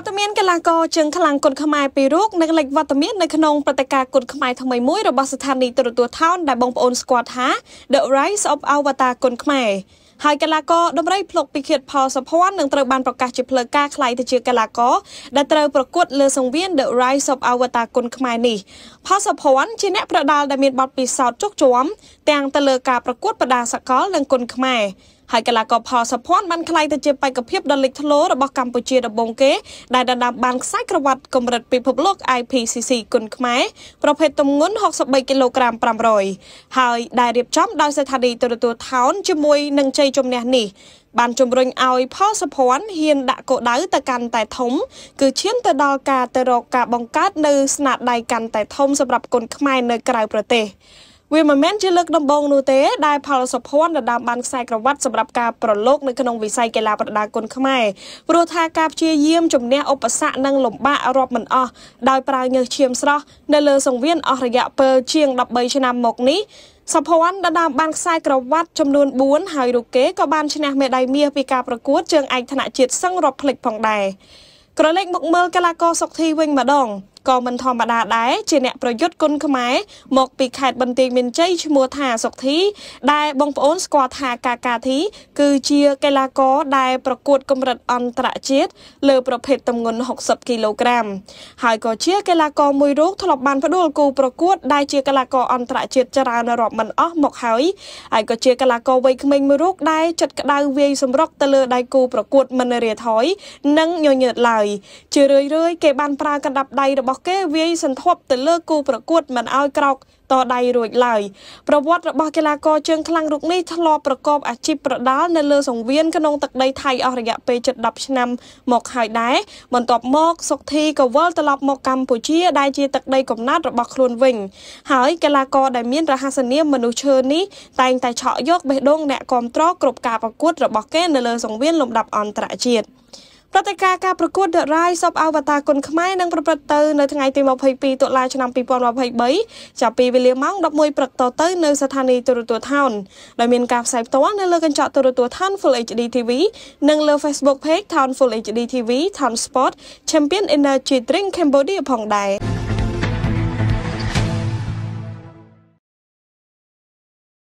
ត្តមានកីឡាករជើងខ្លាំងគុនខ្មែរពីររូបនឹងលេចវត្តមាននៅក្នុងព្រឹត្តិការណ៍គុនខ្មែរថ្មីមួយរបស់ស្ថានីយទូរទស្សន៍ Town ដែលបងប្អូនស្គាល់ថា The Rise of Avatar គុនខ្មែរហើយកីឡាករដំរីភ្លុកពិឃាតផលសុភ័ណ្ឌនឹងត្រូវបានប្រកាសជាផ្លូវការខ្លាយទៅជាកីឡាករដែលត្រូវប្រកួតលើសង្វៀន The Rise of Avatar គុនខ្មែរនេះផលសុភ័ណ្ឌជាអ្នកប្រដាល់ដែលមានបទពិសោធន៍ជោគជាំទាំងទៅលើការប្រកួតបដាសកលនិងគុនខ្មែរហើយកីឡាករផលសុភ័ណ្ឌបានក្លាយទៅជាបេក្ខភាពដ៏លេចធ្លោរបស់កម្ពុជាដំបូងគេដែលដណ្ដើមបានខ្សែក្រវ៉ាត់កម្រិតពិភពលោក IPCC គុណខ្មែរប្រភេទទម្ងន់63គីឡូក្រាម500ហើយដែលរៀបចំដោយស្ថានីយទូរទស្សន៍ Town ជាមួយនឹងជ័យជំនះនេះ បានជំរុញឲ្យផលសុភ័ណ្ឌហ៊ានដាក់គោដៅទៅកាន់តែធំគឺឈានទៅដល់ការទៅរកការបង្កើតនៅស្នាដៃកាន់តែធំសម្រាប់គុនខ្មែរនៅក្រៅប្រទេសវាមិនមែនជាលើកដំបូងនោះទេដែលផលសុភ័ណ្ឌដណ្ដើមបានខ្សែក្រវ៉ាត់សម្រាប់ការប្រឡូកនៅក្នុងវិស័យកីឡាប្រដាល់គុនខ្មែរព្រោះថាការព្យាយាមជំនះឧបសគ្គនិងលំបាករាប់មិនអស់ដោយប្រើញើសឈាមស្រស់នៅលើសង្វៀនអស់រយៈពេលជាង13ឆ្នាំមកនេះសុភ័ណ្ឌដណ្ដើមបានខ្សែក្រវ៉ាត់ចំនួន4ហើយរូគេក៏បានឈ្នះមេដាយមាសពីការប្រកួតជើងឯកថ្នាក់ជាតិសឹងរាប់ផ្លិចផងដែរក្រឡេកមកមើលកីឡាករសុកធីវិញម្ដងក៏មិនធម្មតាដែរជាអ្នកប្រយុទ្ធគុណខ្មែរមកពីខេត្តបន្ទាយមានជ័យឈ្មោះថាសុកធី ដែលបងប្អូនស្គាល់ថាកាកាធីគឺជាកីឡាករដែលប្រកួតកម្រិតអន្តរជាតិលើប្រភេទទម្ងន់60គីឡូក្រាមហើយក៏ជាកីឡាករមួយរូបធ្លាប់បានផ្ដួលគូប្រកួតដែលជាកីឡាករអន្តរជាតិច្រើនរាប់មិនអស់មកហើយហើយក៏ជាកីឡាករវ័យក្មេងមួយរូបដែលចិត្តក្តៅវាយសម្រុកទៅលើដៃគូប្រកួតមិនរាថយ និងញញើតឡើយជារឿយៗគេបានប្រើកណ្ដាប់ដៃរបស់របស់គេវាយសន្ធប់ទៅលើគូប្រកួតមិនឲ្យក្រោកតដៃរួចឡើយប្រវត្តិរបស់កីឡាករជើងខ្លាំងរូបនេះធ្លាប់ប្រកបអាជីពប្រដាល់នៅលើសង្វៀនក្នុងទឹកដីថៃអស់រយៈពេលជិត10ឆ្នាំមកហើយដែរបន្ទាប់មក សុកធីក៏វិលត្រឡប់មកកម្ពុជា ដែលជាទឹកដីកំណត់របស់ខ្លួនវិញហើយកីឡាករដែលមានរហស្សនាមមនុស្សឈើនេះតែងតែឆក់យកបេះដូងអ្នកគ្រប់គ្រងគ្រប់ការប្រកួត របស់គេនៅលើ សង្វៀនលំដាប់អន្តរជាតិ។ព្រឹត្តិការណ៍ការប្រកួត The Rise of Avatar គុនខ្មែរនឹងប្រព្រឹត្តទៅនៅថ្ងៃទី22តុលាឆ្នាំ2023ចាប់ពីវេលាម៉ោង11ព្រឹកតទៅនៅស្ថានីយ៍ទូរទស្សន៍ Town ដោយមានការផ្សាយផ្ទាល់នៅលើកញ្ចក់ទូរទស្សន៍ Town Full HD TV និងលើ Facebook Page Town Full HD TV Town Sport Champion Energy Drink Cambodia ផងដែរ